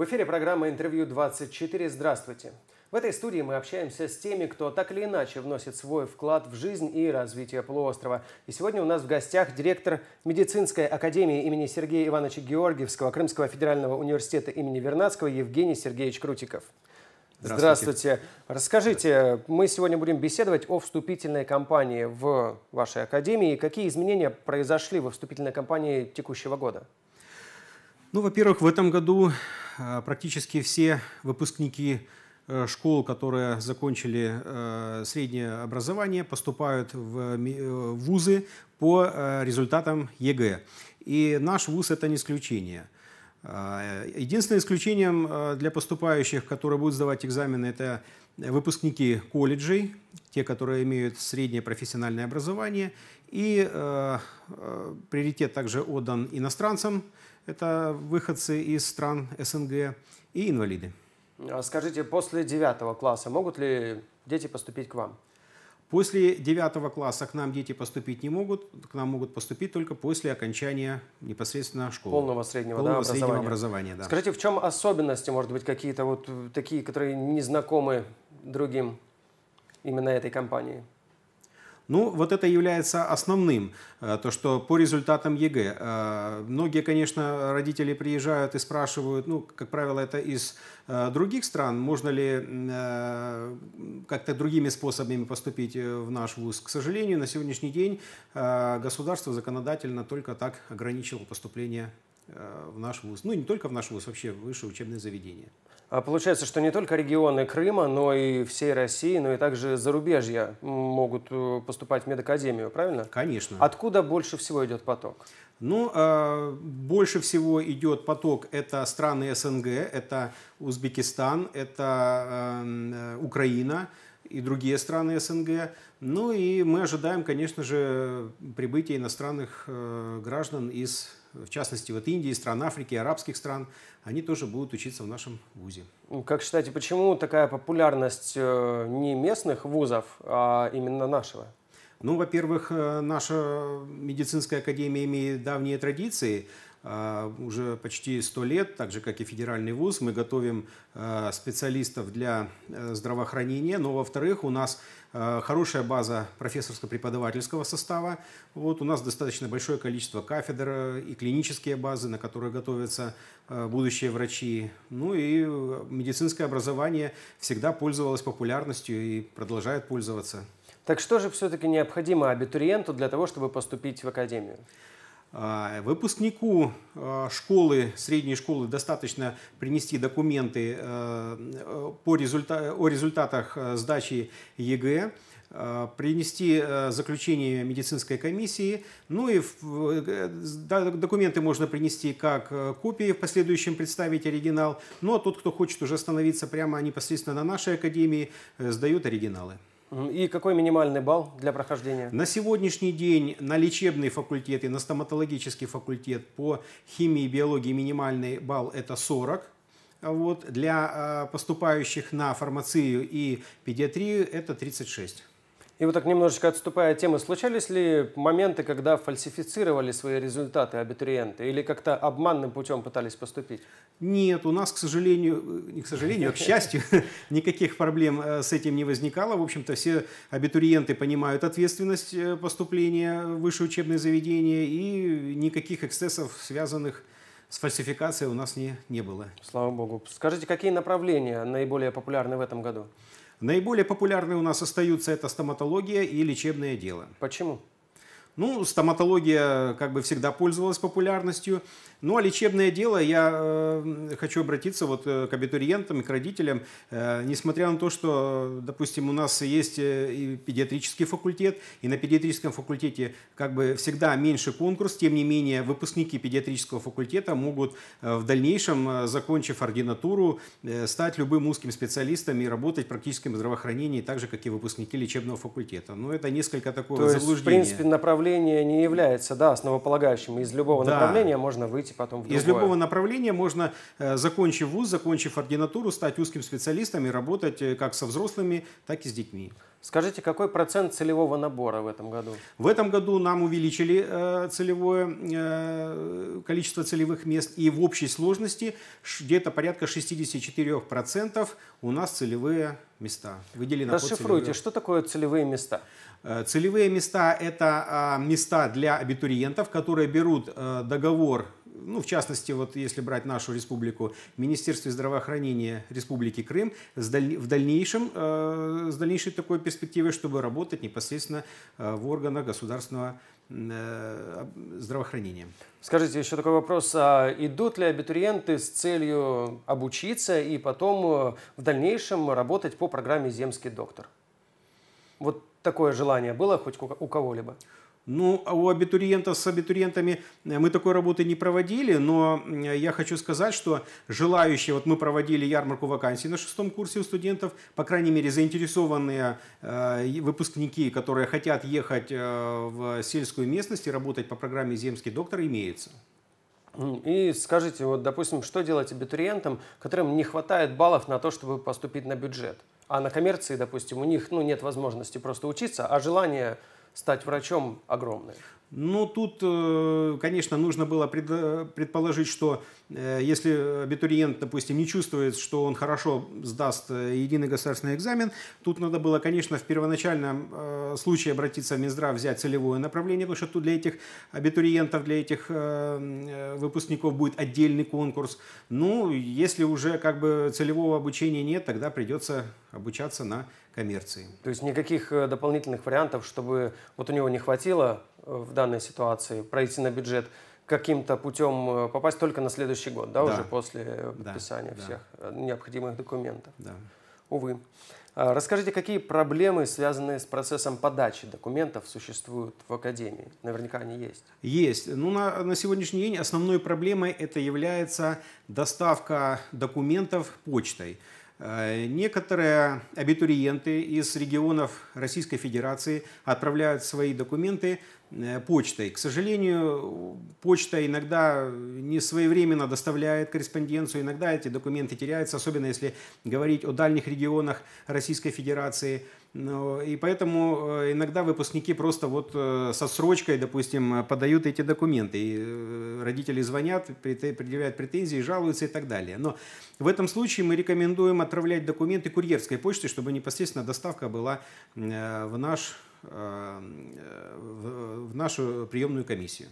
В эфире программа «Интервью 24». Здравствуйте. В этой студии мы общаемся с теми, кто так или иначе вносит свой вклад в жизнь и развитие полуострова. И сегодня у нас в гостях директор медицинской академии имени Сергея Ивановича Георгиевского Крымского федерального университета имени Вернадского Евгений Сергеевич Крутиков. Здравствуйте. Здравствуйте. Расскажите, Здравствуйте. мы сегодня будем беседовать о вступительной кампании в вашей академии. Какие изменения произошли во вступительной кампании текущего года? Ну, во-первых, в этом году э, практически все выпускники э, школ, которые закончили э, среднее образование, поступают в вузы по результатам ЕГЭ. И наш вуз – это не исключение. Единственным исключением для поступающих, которые будут сдавать экзамены, это выпускники колледжей, те, которые имеют среднее профессиональное образование, и э, э, приоритет также отдан иностранцам, это выходцы из стран СНГ и инвалиды. А скажите, после девятого класса могут ли дети поступить к вам? После девятого класса к нам дети поступить не могут, к нам могут поступить только после окончания непосредственно школы. Полного среднего, Полного да, среднего образования да. Скажите, в чем особенности, может быть, какие-то вот э, такие, которые не знакомы другим именно этой компании? Ну, вот это является основным, э, то, что по результатам ЕГЭ. Многие, конечно, родители приезжают и спрашивают, ну, как правило, это из э, других стран, можно ли э, как-то другими способами поступить в наш вуз. К сожалению, на сегодняшний день государство законодательно только так ограничило поступление Э, в наш вуз. Ну, не только в наш вуз, вообще высшее учебное заведение. А получается, что не только регионы Крыма, но и всей России, но и также зарубежья могут э, поступать в медакадемию, правильно? Конечно. Откуда больше всего идет поток? Ну, э, больше всего идет поток, это страны СНГ, это Узбекистан, это эм, Украина, и другие страны СНГ. Ну и мы ожидаем, конечно же, прибытия иностранных э, граждан из, в частности, вот Индии, стран Африки, арабских стран. Они тоже будут учиться в нашем вузе. Ну, как считаете, почему такая популярность э, не местных вузов, а именно нашего? Ну, во-первых, э, наша медицинская академия имеет давние традиции – а, уже почти 100 лет, так же, как и федеральный вуз, мы готовим а, специалистов для э, здравоохранения, но, во-вторых, у нас э, хорошая база профессорско-преподавательского состава. Вот, у нас достаточно большое количество кафедр э, и клинические базы, на которые готовятся будущие врачи. Ну и медицинское образование всегда пользовалось популярностью и продолжает пользоваться. Так что же все-таки необходимо абитуриенту для того, чтобы поступить в академию? А, выпускнику а, школы, средней школы достаточно принести документы э, по результа о результатах э, сдачи ЕГЭ, а, принести э, заключение медицинской комиссии. Ну и документы можно принести как копии, в последующем представить оригинал. Ну а тот, кто хочет уже становиться прямо непосредственно на нашей академии, сдают оригиналы. И какой минимальный балл для прохождения? На сегодняшний день на лечебный факультет и на стоматологический факультет по химии и биологии минимальный балл это 40. Вот, для а, поступающих на фармацию и педиатрию это 36. И вот так немножечко отступая от темы, случались ли моменты, когда фальсифицировали свои результаты абитуриенты или как-то обманным путем пытались поступить? Нет, у нас, к сожалению, э, не к сожалению, а к счастью, никаких проблем э, с этим не возникало. В общем-то, все абитуриенты понимают ответственность э, поступления в высшее учебное заведение и никаких эксцессов, связанных с фальсификацией, у нас не, не было. Слава богу. Скажите, какие направления наиболее популярны в этом году? Наиболее популярные у нас остаются это стоматология и лечебное дело. Почему? Ну, стоматология как бы всегда пользовалась популярностью. Ну, а лечебное дело, я э, хочу обратиться вот э, к абитуриентам и к родителям. Э, несмотря на то, что, допустим, у нас есть э, и педиатрический факультет, и на педиатрическом факультете как бы всегда меньше конкурс, тем не менее выпускники педиатрического факультета могут э, в дальнейшем, э, закончив ординатуру, э, стать любым узким специалистом и работать в практическом здравоохранении, так же, как и выпускники лечебного факультета. Но ну, это несколько такое то заблуждение. Есть, в принципе, направление направление не является да, основополагающим. Из любого да. направления можно выйти потом в другое. Из любого направления можно, э, закончив вуз, закончив ординатуру, стать узким специалистом и работать э, как со взрослыми, так и с детьми. Скажите, какой процент целевого набора в этом году? В этом году нам увеличили э, целевое э, количество целевых мест, и в общей сложности где-то порядка 64% у нас целевые места. Выделено Расшифруйте, что такое целевые места? Э, целевые места – это а, места для абитуриентов, которые берут э, договор ну, в частности, вот если брать нашу республику, Министерстве здравоохранения Республики Крым с даль... в дальнейшем, э, с дальнейшей такой перспективой, чтобы работать непосредственно э, в органах государственного э, здравоохранения. Скажите, еще такой вопрос. А идут ли абитуриенты с целью обучиться и потом э, в дальнейшем работать по программе «Земский доктор»? Вот такое желание было хоть у кого-либо? Ну, а у абитуриентов с абитуриентами э, мы такой работы не проводили, но э, я хочу сказать, что желающие, вот мы проводили ярмарку вакансий на шестом курсе у студентов, по крайней мере, заинтересованные э, выпускники, которые хотят ехать э, в сельскую местность и работать по программе «Земский доктор» имеется. И скажите, вот, допустим, что делать абитуриентам, которым не хватает баллов на то, чтобы поступить на бюджет? А на коммерции, допустим, у них ну, нет возможности просто учиться, а желание стать врачом огромные. Ну, тут, э, конечно, нужно было предположить, что э, если абитуриент, допустим, не чувствует, что он хорошо сдаст э, единый государственный экзамен, тут надо было, конечно, в первоначальном случае обратиться в Минздрав, взять целевое направление, потому что тут для этих абитуриентов, для этих выпускников будет отдельный конкурс. Ну, если уже как бы целевого обучения нет, тогда придется обучаться на коммерции. То есть никаких дополнительных вариантов, чтобы вот у него не хватило в данной ситуации пройти на бюджет каким-то путем э, попасть только на следующий год, да, да. уже после подписания да, всех да. Э, необходимых документов. Да. Увы. А, расскажите, какие проблемы, связанные с процессом подачи документов, существуют в Академии? Наверняка они есть. Есть. Ну, на, на сегодняшний день основной проблемой это является доставка документов почтой. Э, некоторые абитуриенты из регионов Российской Федерации отправляют свои документы Э, почтой. К сожалению, почта иногда не своевременно доставляет корреспонденцию, иногда эти документы теряются, особенно если говорить о дальних регионах Российской Федерации. И поэтому э, иногда выпускники просто вот э, со срочкой, допустим, подают эти документы. И родители звонят, предъявляют претензии, жалуются и так далее. Но в этом случае мы рекомендуем отправлять документы курьерской почтой, чтобы непосредственно доставка была в наш Эм, э, в нашу приемную комиссию.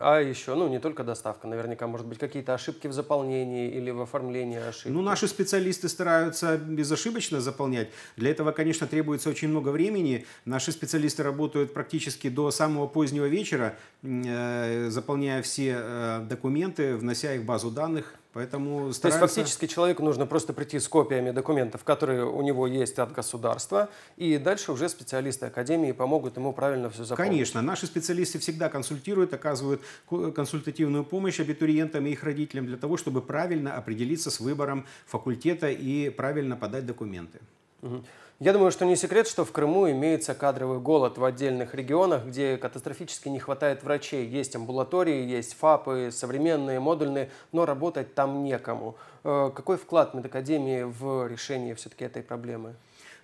А еще, ну, не только доставка, наверняка, может быть, какие-то ошибки в заполнении или в оформлении ошибок. Ну, наши специалисты стараются безошибочно заполнять. Для этого, конечно, требуется очень много времени. Наши специалисты работают практически до самого позднего вечера, э, заполняя все э, документы, внося их в базу данных Поэтому стараемся... То есть фактически человеку нужно просто прийти с копиями документов, которые у него есть от государства, и дальше уже специалисты Академии помогут ему правильно все запомнить. Конечно, наши специалисты всегда консультируют, оказывают консультативную помощь абитуриентам и их родителям для того, чтобы правильно определиться с выбором факультета и правильно подать документы. Угу. Я думаю, что не секрет, что в Крыму имеется кадровый голод в отдельных регионах, где катастрофически не хватает врачей. Есть амбулатории, есть ФАПы, современные, модульные, но работать там некому. Э, какой вклад медакадемии в решение все-таки этой проблемы?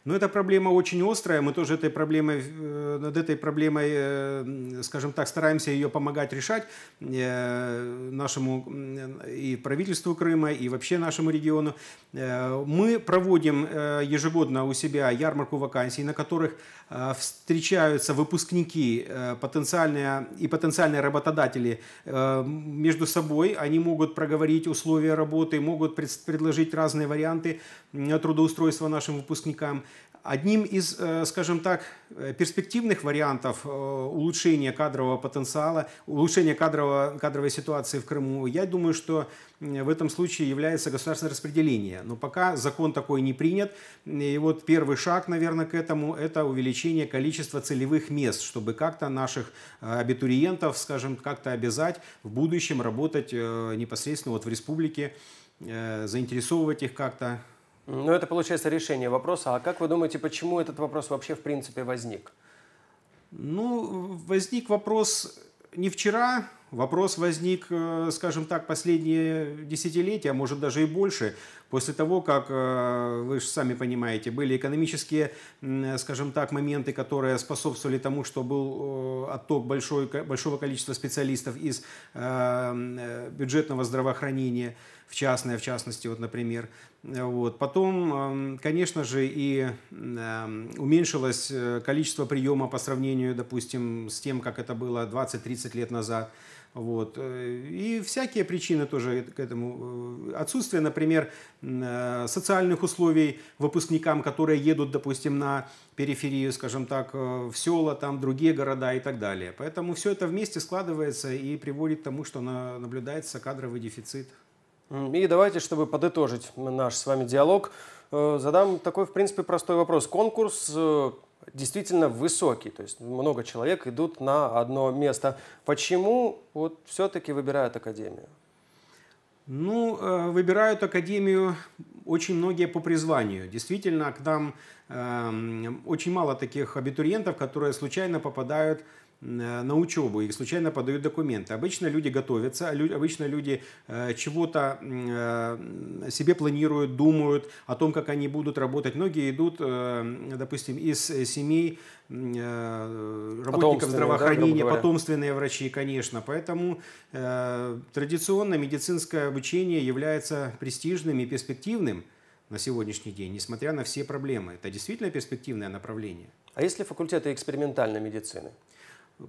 Но эта проблема очень острая, мы тоже этой проблемой, э, над этой проблемой, э, скажем так, стараемся ее помогать решать э, нашему и правительству Крыма, и вообще нашему региону. Мы проводим ежегодно у себя ярмарку вакансий, на которых встречаются выпускники потенциальные и потенциальные работодатели между собой. Они могут проговорить условия работы, могут предложить разные варианты трудоустройства нашим выпускникам. Одним из, э, скажем так, э, перспективных вариантов э, улучшения кадрового потенциала, улучшения кадрового, кадровой ситуации в Крыму, я думаю, что в этом случае является государственное распределение. Но пока закон такой не принят. И вот первый шаг, наверное, к этому – это увеличение количества целевых мест, чтобы как-то наших абитуриентов, скажем, как-то обязать в будущем работать непосредственно вот в республике, заинтересовывать их как-то ну, это получается решение вопроса. А как вы думаете, почему этот вопрос вообще в принципе возник? Ну, возник вопрос не вчера, вопрос возник, э, скажем так, последние десятилетия, а может даже и больше, после того, как, э, вы же сами понимаете, были экономические, скажем так, моменты, которые способствовали тому, что был э, отток большой, большого количества специалистов из бюджетного здравоохранения – в частное, в частности, вот, например. Вот. Потом, конечно же, и уменьшилось э, количество приема по сравнению, допустим, с тем, как это было 20-30 лет назад. Вот. Э, и всякие причины тоже к этому. Э, отсутствие, например, социальных условий выпускникам, которые едут, допустим, на периферию, скажем так, в села, там, другие города и так далее. Поэтому все это вместе складывается и приводит к тому, что наблюдается кадровый дефицит. И давайте, чтобы подытожить наш с вами диалог, э, задам такой, в принципе, простой вопрос. Конкурс э, действительно высокий, то есть много человек идут на одно место. Почему вот все-таки выбирают академию? Ну, э, выбирают академию очень многие по призванию. Действительно, к нам эм, очень мало таких абитуриентов, которые случайно попадают Э, на учебу и случайно подают документы. Обычно люди готовятся, а лю, обычно люди э, чего-то э, себе планируют, думают о том, как они будут работать. Многие идут, э, допустим, из семей э, работников здравоохранения, да, потомственные врачи, конечно. Поэтому э, традиционно медицинское обучение является престижным и перспективным на сегодняшний день, несмотря на все проблемы. Это действительно перспективное направление. А если факультеты экспериментальной медицины?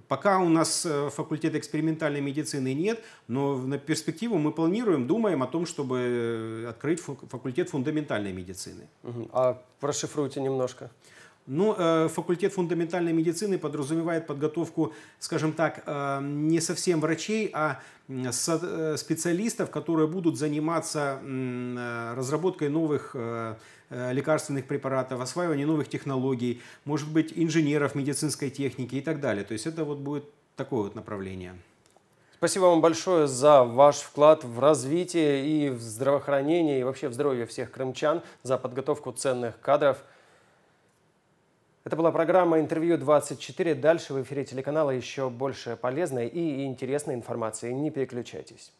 Пока у нас э, факультета экспериментальной медицины нет, но на перспективу мы планируем, думаем о том, чтобы э, открыть факультет фундаментальной медицины. А расшифруйте немножко. Ну, э, факультет фундаментальной медицины подразумевает подготовку, скажем так, э, не совсем врачей, а э, специалистов, которые будут заниматься разработкой новых лекарственных препаратов, осваиванием новых технологий, может быть, инженеров медицинской техники и так далее. То есть это вот будет такое вот направление. Спасибо вам большое за ваш вклад в развитие и в здравоохранение, и вообще в здоровье всех крымчан, за подготовку ценных кадров – это была программа «Интервью 24». Дальше в эфире телеканала еще больше полезной и интересной информации. Не переключайтесь.